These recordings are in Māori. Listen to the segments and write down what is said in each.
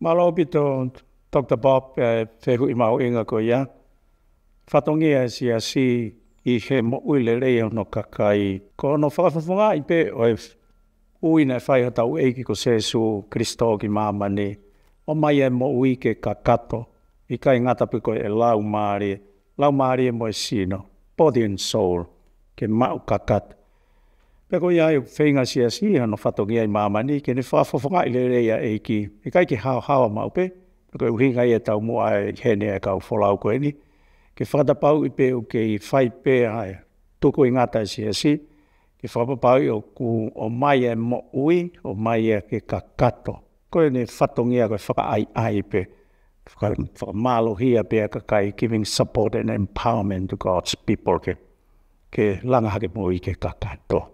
Malau pito Dr. Bob uh, eh, te hui mau inga ko ia. Fatongi e si a si i he mo ui le leia no kakai. Ko no whakafafunga i pe o e ui na whai hata u eiki ko sesu su Kristo ki mamani. O mai e mo ui ke kakato. I kai ngata pe e lau maari. Lau maari e mo e sino. Body and soul. Ke mau kakato. Peko ia e whainga si a si, hano whatongia i mamani, ke ne whawhawhanga i lere ia e ki, e kai ke hao hao mau pe, peko e uhinga i e tau mua e hene e kau wholau koe ni, ke whakatapau i pe o ke i whai pe ai, tuku i ngata si a si, ke whakatapau i o ku o mai e mo ui, o mai e ke kakato, koe ne whatongia koe whaka ai ai pe, whakamalo hia pe a kakai, giving support and empowerment to God's people ke, ke langahake mo i ke kakato. Ke kakato.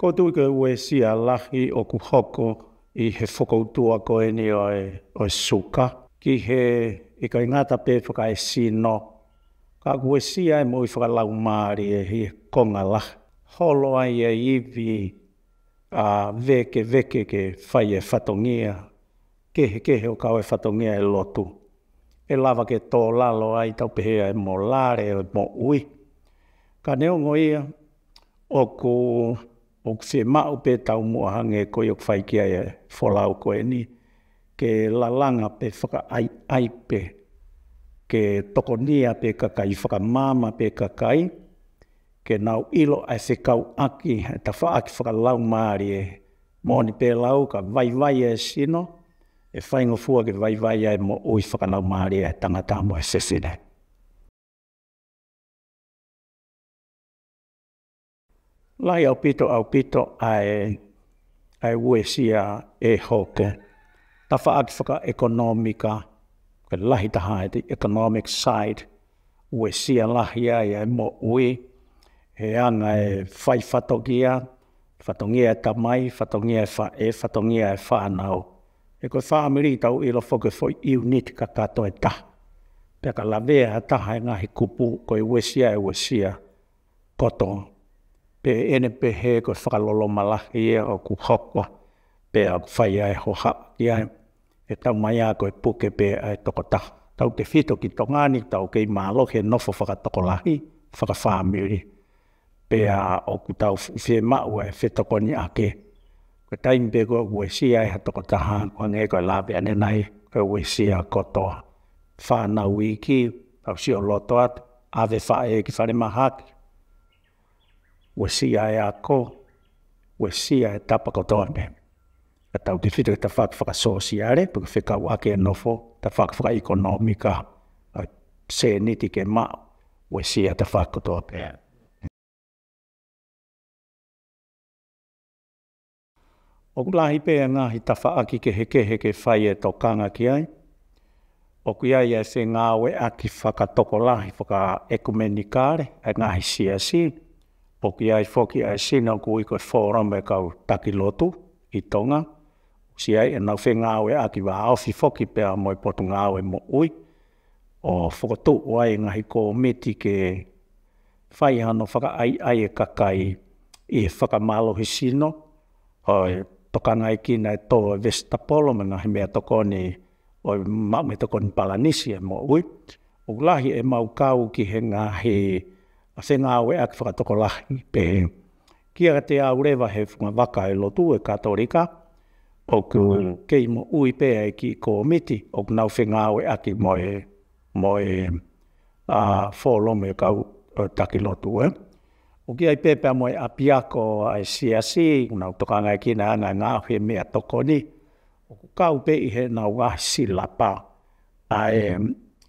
ko tu ke we si lahi o ku hoko i he whakautua ko e ni o, o suka ki he i kai ngata pe whaka e sino ka ku we si e mo i whakalau maari e hi konga lahi holo ai e i iwi a veke veke ke fai e whatongia ke kehe o ka e whatongia e lotu e lava ke tō lalo ai tau pe e mo lare e mo ui. Ka ne o ia, o ku o ku whee o pe tau mua hange koe o whai ki ai e wholau koe ni ke lalanga pe whaka ai, ai pe ke toko nia pe kakai whaka mama pe kakai ke nau ilo a se kau aki ta wha aki whaka lau maari e moni pe lau ka vai vai e sino e whaingo fua ke vai vai e mo ui whaka lau maari e tangata mo e sesinei. lai au pito au pito ai ai wesia e hoke ta fa atfaka ekonomika ke lahi ta ha the economic side wesia lahi ai mo we e ana e fai fatogia fatongia e mai fatongia e fa e fatongia e fa nao e ko fa amiri tau i lo foke fo i unit ka kato e ta pe ka la lavea ta ha e ngahi kupu ko i wesia e wesia koto pe ene pe he ko whakalolo malaki e o ku hokwa pe a whai ai ho hap ki ai e mai a koe puke pe ai toko ta tau te whito ki to ngani tau kei malo he nofo whakatoko lahi whakawhamiri pe a o ku tau whi mau e whetoko ni ake ko taim pe ko ue si ai ha toko ta ha ko nge koe labe ane nai ko ue si a kotoa whanau i ki tau si o loto atu Ave fa e ki fare mahaki we sia e ako we sia e tapa katoa me ka tau te whitaka e ta whaka whaka sōsi are puka whika wake e nofo ta whaka whaka ekonomika a se niti ke ma we sia ta whaka katoa me O kula hipe e ngā hi tawha aki ke heke heke whai e tō kanga ki ai. O kia ia e se ngā we aki whakatoko lahi whaka ekumeni e ngā hi si si poki ai foki ai sina ko i koe fōra me kau taki lotu i tonga. Si ai, e nau whi ngā oe aki wā awhi foki pe a moi potu ngā oe mo ui. O whakatū wai ngahi kō meti ke whai hano whaka ai ai e kakai i e whakamalo hi sino. O e tokanga i kina e tō e Vestapolo me ngahi mea tokoni o mau me tokoni Palanisi e mo ui. O lahi e mau kau ki he ngahi mm a se ngā wea ki whakatoko lahi pe he. Kia te aurewa he whunga waka e lotu e katorika, o ku mm kei mo ui pe e ki ko miti, o ku nau whenga we aki mo mo e a whōlome ka u uh, taki lotu eh. e. O kia i pepea mo e apiako a e siasi, o nau toka ngai ki na anga ngā whi mea toko ni, o ku kau i he nau a si lapa a e,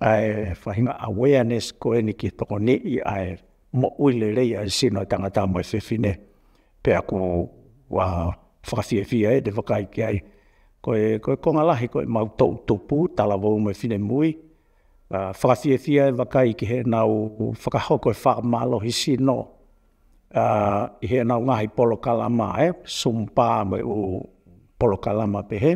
a e whahinga awareness ko e ni ki toko ni i a mo uile rei ai e sino e tangata mo e whewhine. Pea ku wa whakafie fia e te whakai ki ai. Ko e, ko e konga lahi, ko e mau tau tupu, tala vau mo e fine mui. Uh, whakafie fia e whakai ki he nau whakahoko e whakamalo hi sino. Uh, he nau ngahi polo kalama e, sumpa mo e polo kalama pe he.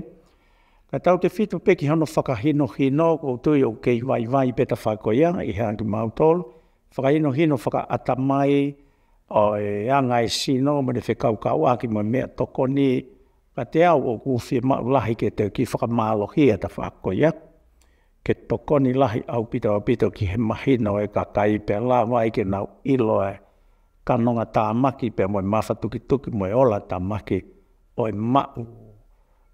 Ka tau te whitu peki hono whakahino hino, ko tui o kei vai vai peta whakoia, i hea ki mau tolu whakaino hino whaka ata mai o e anga e sino ma te whekau ka waki mo mea toko ni ka te au o kuwhi ma lahi ke te ki whakamalo hi ata whako ia ke toko ni lahi au pita o pita ki he mahino e ka kai pe la mai ke nau ilo e ka nonga tā maki pe mo e mawha tuki tuki mo e ola tā maki o e ma u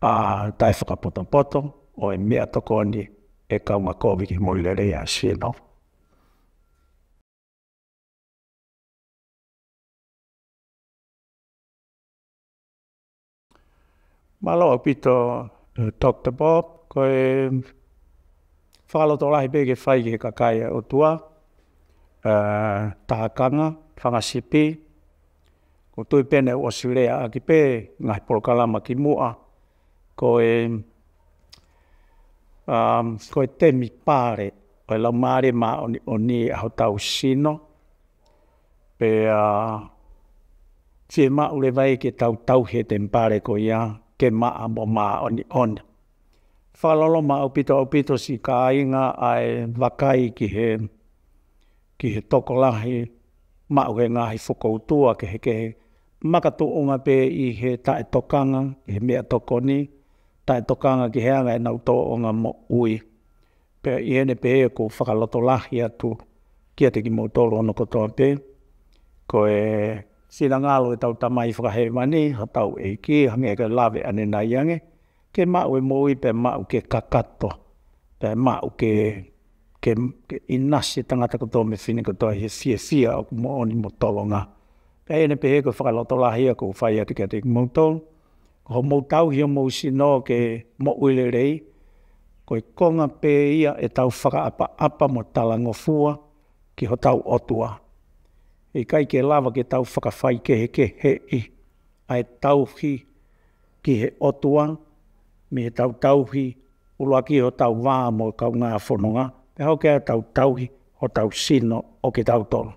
a tai whakapoto poto o e mea toko ni e kaunga kōwiki mo i lere sino. malo pito talk eh, Bob ko e falo to lahi bege fai ke kakai o tua uh, tahakanga whangasipi ko tui pene o sirea a ki pē ngai porokalama ki mua ko e um, ko te mi pāre o e lau maare mā ma oni, oni aho tau sino pe a uh, Fie ma ure vai ke tau tau he te mpare ko ia, ke maa mo maa oni on. Whalolo maa o upito si ka inga ai wakai ki he, ki he tokolahi, maa uhe ngahi whukoutua ke he ke he makatu unga pe i he tae tokanga, he mea tokoni, tae tokanga ki hea ngai e nau tō unga mo ui. Pea i hene pe hea ko whakalotolahi atu ki ate ki mautolo ono kotoa pe, ko e sina ngalo e tau tamai whakahe mani, ha tau e ki, hangi e ka lawe ane na iange, ke mau e mōi pe mau ke kakato, pe mau ke, ke, ke inasi tangata kato me whine kato he fia fia o ku mooni mo tolonga. Pe ene pe he ko whakaloto lahi a ko whai ati kia teik mautou, ko ho mautau hi o mou sino ke mo uile rei, ko i e konga pe ia e tau whakaapa apa mo talangofua ki ho tau otua e kai ke lava ke tau whakawhai ke he ke he i ai tauhi ki he otua me he tau tauhi ulua ki o tau wā mo kau ngā whanonga e hau ke a tau tauhi ho tau sino o ke tau tolo.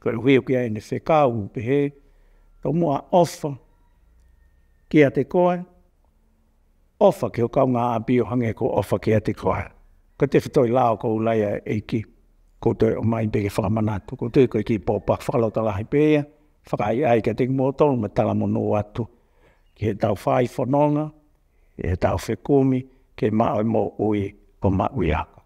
Kau hui o kia a ene whekau pe he tau mua ofa ki a te koe ofa ke o kau ngā abio hange ko ofa ki a te koe. Ko te whetoi lao ko ulaia e ki ko te o mai pe ke whakamanatu, ko te koe ki pōpā whakalota lahi pēia, whakai ai ka te mōtolo ma tala mono atu. Ki he tau whai whanonga, he tau whekumi, ke mao mō ui ko mao i ako.